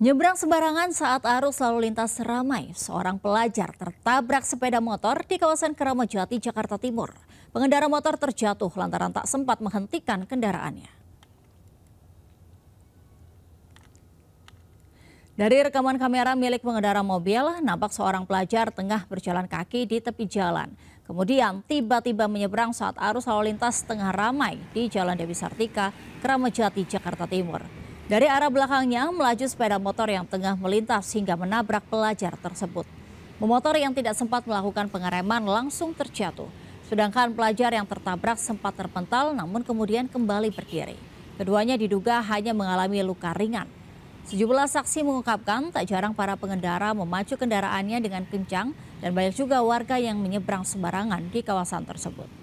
Nyebrang sembarangan saat arus lalu lintas ramai, seorang pelajar tertabrak sepeda motor di kawasan Keramajati, Jakarta Timur. Pengendara motor terjatuh lantaran tak sempat menghentikan kendaraannya. Dari rekaman kamera milik pengendara mobil, nampak seorang pelajar tengah berjalan kaki di tepi jalan. Kemudian tiba-tiba menyeberang saat arus lalu lintas tengah ramai di Jalan Dewi Sartika, Keramajati, Jakarta Timur. Dari arah belakangnya melaju sepeda motor yang tengah melintas hingga menabrak pelajar tersebut. Pemotor yang tidak sempat melakukan pengereman langsung terjatuh. Sedangkan pelajar yang tertabrak sempat terpental namun kemudian kembali berdiri. Keduanya diduga hanya mengalami luka ringan. Sejumlah saksi mengungkapkan tak jarang para pengendara memacu kendaraannya dengan kencang dan banyak juga warga yang menyeberang sembarangan di kawasan tersebut.